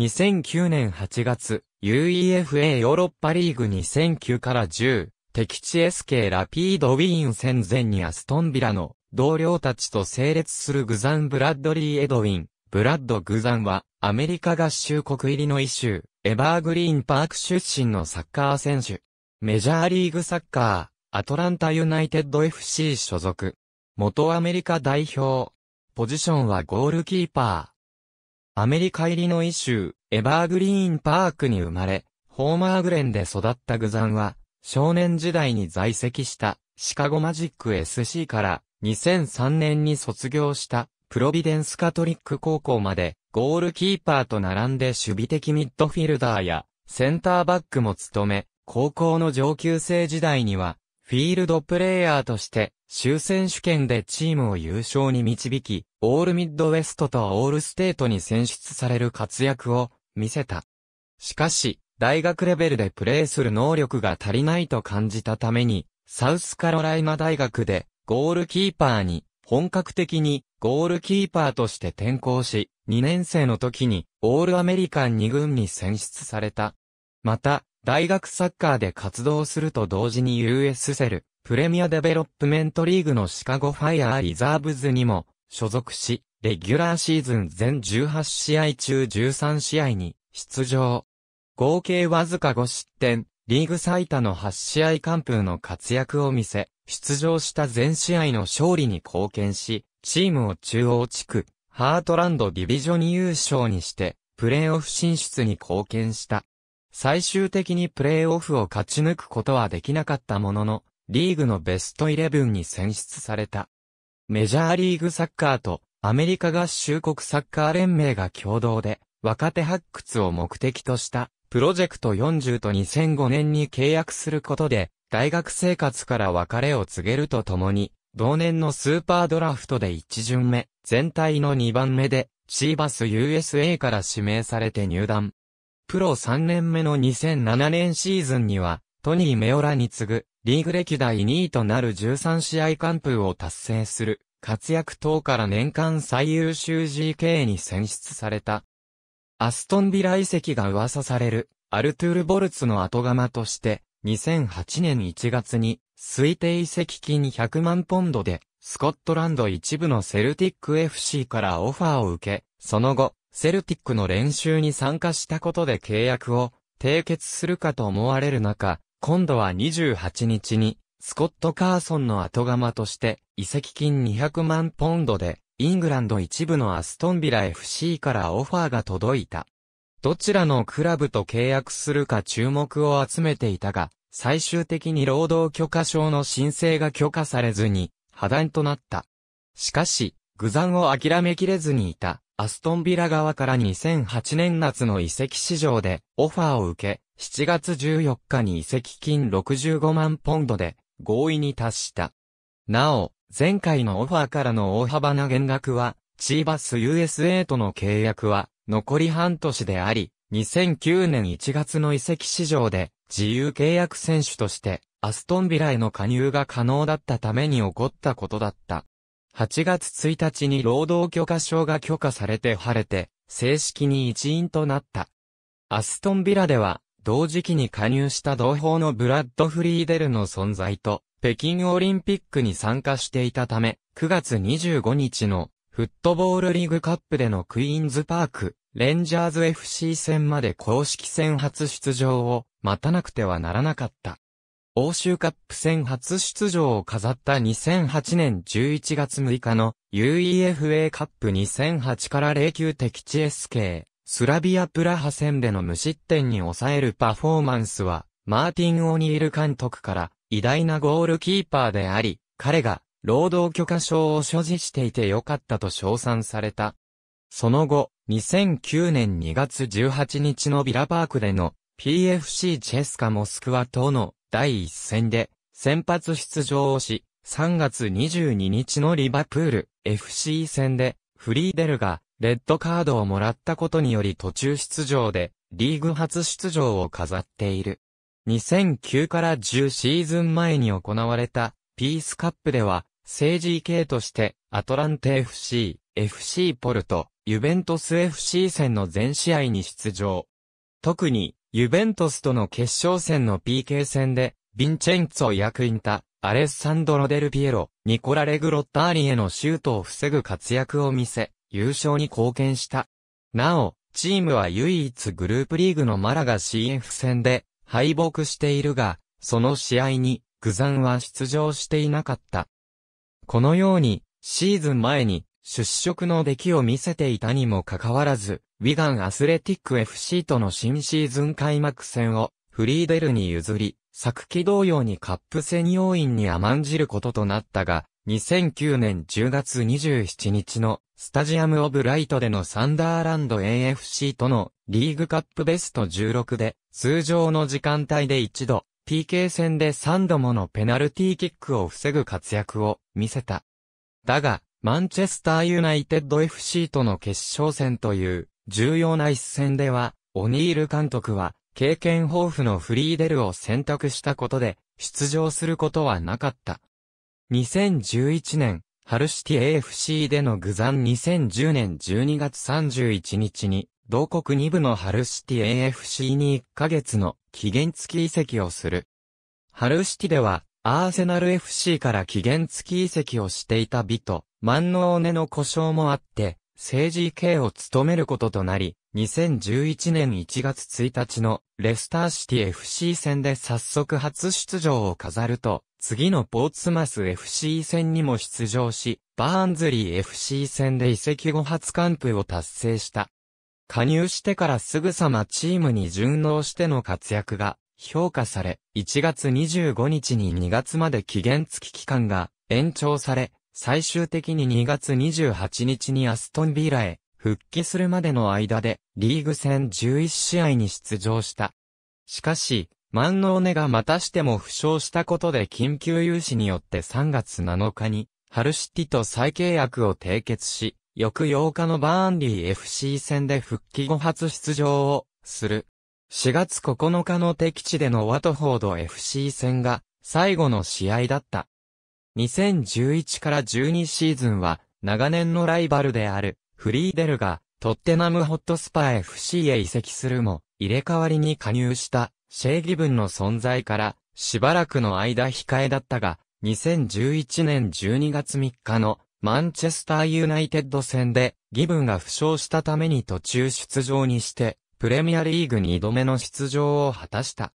2009年8月、UEFA ヨーロッパリーグ2009から10、敵地 SK ラピードウィーン戦前にアストンビラの同僚たちと整列するグザン・ブラッドリー・エドウィン、ブラッド・グザンは、アメリカ合衆国入りの一州、エバーグリーンパーク出身のサッカー選手。メジャーリーグサッカー、アトランタユナイテッド FC 所属。元アメリカ代表。ポジションはゴールキーパー。アメリカ入りの一州、エバーグリーンパークに生まれ、ホーマーグレンで育ったグザンは、少年時代に在籍したシカゴマジック SC から2003年に卒業したプロビデンスカトリック高校までゴールキーパーと並んで守備的ミッドフィルダーやセンターバックも務め、高校の上級生時代にはフィールドプレイヤーとして、州選手権でチームを優勝に導き、オールミッドウェストとオールステートに選出される活躍を見せた。しかし、大学レベルでプレーする能力が足りないと感じたために、サウスカロライナ大学でゴールキーパーに本格的にゴールキーパーとして転校し、2年生の時にオールアメリカン2軍に選出された。また、大学サッカーで活動すると同時に US セル、プレミアデベロップメントリーグのシカゴファイアーリザーブズにも所属し、レギュラーシーズン全18試合中13試合に出場。合計わずか5失点、リーグ最多の8試合完封の活躍を見せ、出場した全試合の勝利に貢献し、チームを中央地区、ハートランドディビジョン優勝にして、プレーオフ進出に貢献した。最終的にプレーオフを勝ち抜くことはできなかったものの、リーグのベストイレブンに選出された。メジャーリーグサッカーとアメリカ合衆国サッカー連盟が共同で若手発掘を目的としたプロジェクト40と2005年に契約することで大学生活から別れを告げるとともに同年のスーパードラフトで1巡目全体の2番目でシーバス USA から指名されて入団。プロ3年目の2007年シーズンには、トニー・メオラに次ぐ、リーグ歴代2位となる13試合完封を達成する、活躍等から年間最優秀 GK に選出された。アストンビラ遺跡が噂される、アルトゥール・ボルツの後釜として、2008年1月に、推定遺跡金100万ポンドで、スコットランド一部のセルティック FC からオファーを受け、その後、セルティックの練習に参加したことで契約を締結するかと思われる中、今度は28日に、スコット・カーソンの後釜として、移籍金200万ポンドで、イングランド一部のアストンビラ FC からオファーが届いた。どちらのクラブと契約するか注目を集めていたが、最終的に労働許可証の申請が許可されずに、破談となった。しかし、具残を諦めきれずにいた、アストンビラ側から2008年夏の移籍市場でオファーを受け、7月14日に移籍金65万ポンドで合意に達した。なお、前回のオファーからの大幅な減額は、チーバス USA との契約は残り半年であり、2009年1月の移籍市場で自由契約選手としてアストンビラへの加入が可能だったために起こったことだった。8月1日に労働許可証が許可されて晴れて、正式に一員となった。アストンビラでは、同時期に加入した同胞のブラッド・フリーデルの存在と、北京オリンピックに参加していたため、9月25日のフットボールリーグカップでのクイーンズパーク、レンジャーズ FC 戦まで公式戦初出場を待たなくてはならなかった。欧州カップ戦初出場を飾った2008年11月6日の UEFA カップ2008から0級敵地 SK スラビアプラハ戦での無失点に抑えるパフォーマンスはマーティン・オニール監督から偉大なゴールキーパーであり彼が労働許可証を所持していてよかったと称賛された。その後、2009年2月18日のビラパークでの PFC チェスカモスクワとの第一戦で先発出場をし、3月22日のリバプール FC 戦でフリーデルがレッドカードをもらったことにより途中出場でリーグ初出場を飾っている。2009から10シーズン前に行われたピースカップでは政治系としてアトランテ FC、FC ポルト、ユベントス FC 戦の全試合に出場。特にユベントスとの決勝戦の PK 戦で、ヴィンチェンツォ役員た、アレッサンドロ・デル・ピエロ、ニコラ・レグロッターリへのシュートを防ぐ活躍を見せ、優勝に貢献した。なお、チームは唯一グループリーグのマラガ CF 戦で敗北しているが、その試合にグザンは出場していなかった。このように、シーズン前に出色の出来を見せていたにもかかわらず、ウィガンアスレティック FC との新シーズン開幕戦をフリーデルに譲り、昨季同様にカップ専要員に甘んじることとなったが、2009年10月27日のスタジアムオブライトでのサンダーランド AFC とのリーグカップベスト16で通常の時間帯で一度 PK 戦で3度ものペナルティーキックを防ぐ活躍を見せた。だが、マンチェスターユナイテッド FC との決勝戦という重要な一戦では、オニール監督は経験豊富のフリーデルを選択したことで出場することはなかった。2011年、ハルシティ AFC での具ザ2010年12月31日に、同国2部のハルシティ AFC に1ヶ月の期限付き移籍をする。ハルシティではアーセナル FC から期限付き移籍をしていたビト、万能根の故障もあって、政治系を務めることとなり、2011年1月1日のレスターシティ FC 戦で早速初出場を飾ると、次のポーツマス FC 戦にも出場し、バーンズリー FC 戦で移籍後初完封を達成した。加入してからすぐさまチームに順応しての活躍が評価され、1月25日に2月まで期限付き期間が延長され、最終的に2月28日にアストンビーラへ復帰するまでの間でリーグ戦11試合に出場した。しかし、万能根がまたしても負傷したことで緊急融資によって3月7日に、ハルシティと再契約を締結し、翌8日のバーンリー FC 戦で復帰後初出場をする。4月9日の敵地でのワトフォード FC 戦が最後の試合だった。2011から12シーズンは長年のライバルであるフリーデルがトッテナムホットスパ FC へ移籍するも入れ替わりに加入したシェイギブンの存在からしばらくの間控えだったが2011年12月3日のマンチェスターユナイテッド戦でギブンが負傷したために途中出場にしてプレミアリーグに2度目の出場を果たした。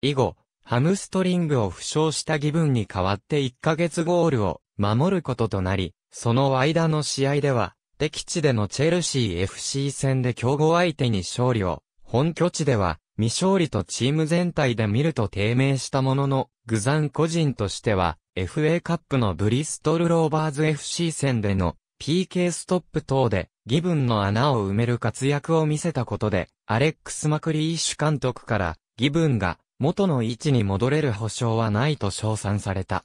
以後、ハムストリングを負傷した義分に代わって1ヶ月ゴールを守ることとなり、その間の試合では、敵地でのチェルシー FC 戦で強豪相手に勝利を、本拠地では未勝利とチーム全体で見ると低迷したものの、グザン個人としては、FA カップのブリストルローバーズ FC 戦での PK ストップ等で義分の穴を埋める活躍を見せたことで、アレックス・マクリーシュ監督から、義分が元の位置に戻れる保証はないと称賛された。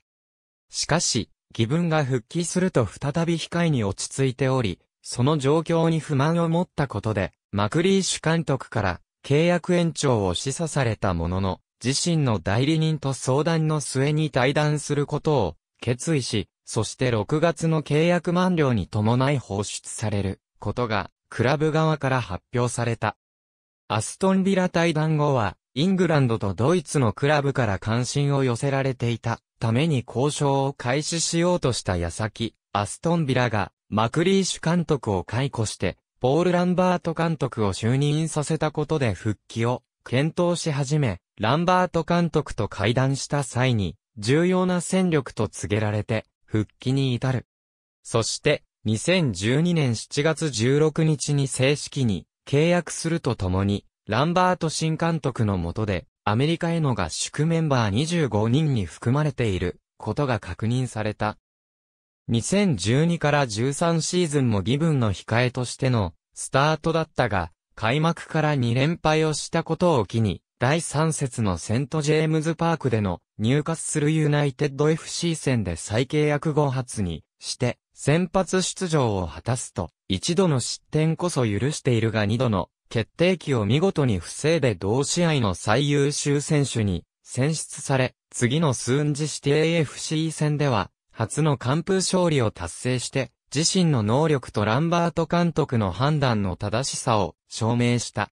しかし、義分が復帰すると再び控えに落ち着いており、その状況に不満を持ったことで、マクリーシュ監督から契約延長を示唆されたものの、自身の代理人と相談の末に対談することを決意し、そして6月の契約満了に伴い放出される。ことが、クラブ側から発表された。アストンビラ対談後は、イングランドとドイツのクラブから関心を寄せられていたために交渉を開始しようとした矢先、アストンビラがマクリーシュ監督を解雇して、ポール・ランバート監督を就任させたことで復帰を検討し始め、ランバート監督と会談した際に、重要な戦力と告げられて、復帰に至る。そして、2012年7月16日に正式に契約するとともに、ランバート新監督の下で、アメリカへの合宿メンバー25人に含まれていることが確認された。2012から13シーズンも義分の控えとしてのスタートだったが、開幕から2連敗をしたことを機に、第3節のセントジェームズパークでの入荷するユナイテッド FC 戦で再契約後発にして、先発出場を果たすと、一度の失点こそ許しているが二度の決定機を見事に防いで同試合の最優秀選手に選出され、次のスーンジシティ AFC 戦では、初の完封勝利を達成して、自身の能力とランバート監督の判断の正しさを証明した。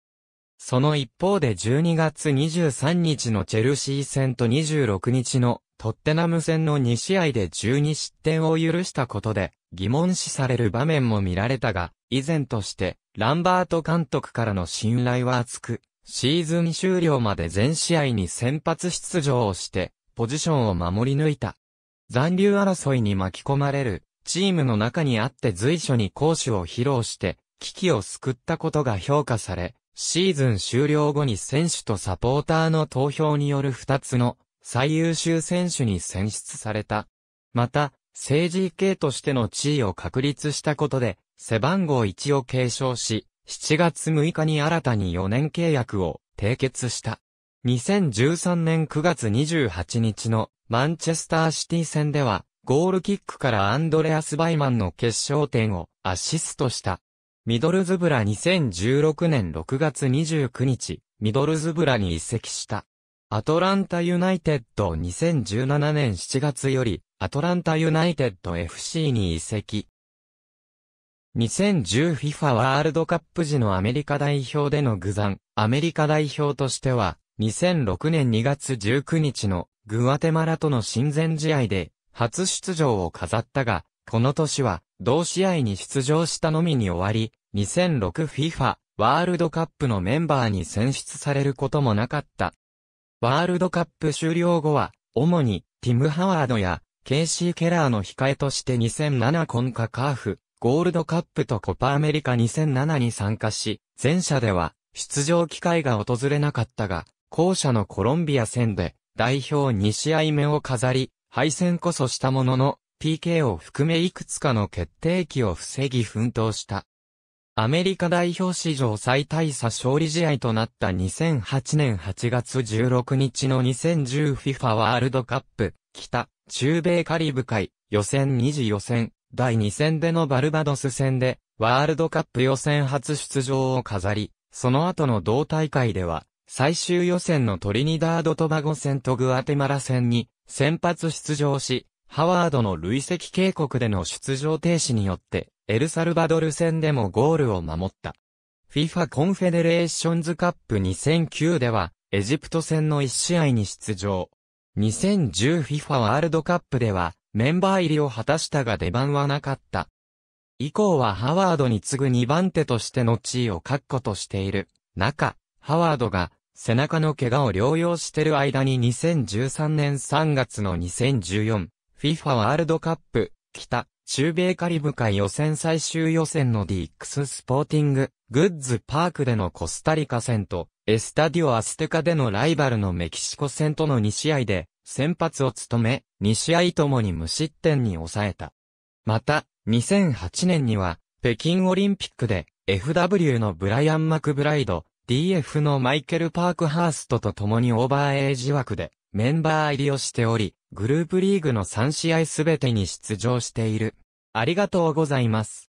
その一方で12月23日のチェルシー戦と26日のトッテナム戦の2試合で12失点を許したことで疑問視される場面も見られたが、以前としてランバート監督からの信頼は厚く、シーズン終了まで全試合に先発出場をして、ポジションを守り抜いた。残留争いに巻き込まれる、チームの中にあって随所に攻守を披露して、危機を救ったことが評価され、シーズン終了後に選手とサポーターの投票による2つの最優秀選手に選出された。また、政治系としての地位を確立したことで、背番号1を継承し、7月6日に新たに4年契約を締結した。2013年9月28日のマンチェスターシティ戦では、ゴールキックからアンドレアス・バイマンの決勝点をアシストした。ミドルズブラ2016年6月29日、ミドルズブラに移籍した。アトランタユナイテッド2017年7月より、アトランタユナイテッド FC に移籍。2010FIFA ワールドカップ時のアメリカ代表での具残、アメリカ代表としては、2006年2月19日のグアテマラとの親善試合で初出場を飾ったが、この年は同試合に出場したのみに終わり、2006FIFA ワールドカップのメンバーに選出されることもなかった。ワールドカップ終了後は、主に、ティム・ハワードや、ケイシー・ケラーの控えとして2007コンカカーフ、ゴールドカップとコパアメリカ2007に参加し、前者では、出場機会が訪れなかったが、後者のコロンビア戦で、代表2試合目を飾り、敗戦こそしたものの、PK を含めいくつかの決定機を防ぎ奮闘した。アメリカ代表史上最大差勝利試合となった2008年8月16日の 2010FIFA ワールドカップ、北、中米カリブ海、予選2次予選、第2戦でのバルバドス戦で、ワールドカップ予選初出場を飾り、その後の同大会では、最終予選のトリニダード・トバゴ戦とグアテマラ戦に先発出場し、ハワードの累積警告での出場停止によってエルサルバドル戦でもゴールを守った。FIFA コンフェデレーションズカップ2009では、エジプト戦の1試合に出場。2010FIFA ワールドカップでは、メンバー入りを果たしたが出番はなかった。以降はハワードに次ぐ2番手としての地位を確固としている。中、ハワードが、背中の怪我を療養してる間に2013年3月の 2014FIFA ワールドカップ、北、中米カリブ海予選最終予選のディックススポーティング、グッズパークでのコスタリカ戦と、エスタディオアステカでのライバルのメキシコ戦との2試合で、先発を務め、2試合ともに無失点に抑えた。また、2008年には、北京オリンピックで、FW のブライアン・マクブライド、DF のマイケル・パークハーストと共にオーバーエイジ枠で、メンバー入りをしており、グループリーグの3試合すべてに出場している。ありがとうございます。